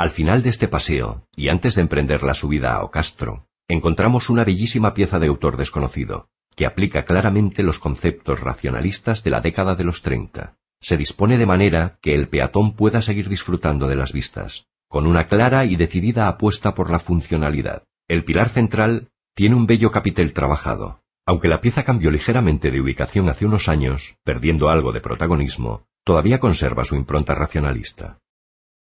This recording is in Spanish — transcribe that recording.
Al final de este paseo, y antes de emprender la subida a Ocastro, encontramos una bellísima pieza de autor desconocido, que aplica claramente los conceptos racionalistas de la década de los treinta. Se dispone de manera que el peatón pueda seguir disfrutando de las vistas, con una clara y decidida apuesta por la funcionalidad. El pilar central tiene un bello capitel trabajado. Aunque la pieza cambió ligeramente de ubicación hace unos años, perdiendo algo de protagonismo, todavía conserva su impronta racionalista.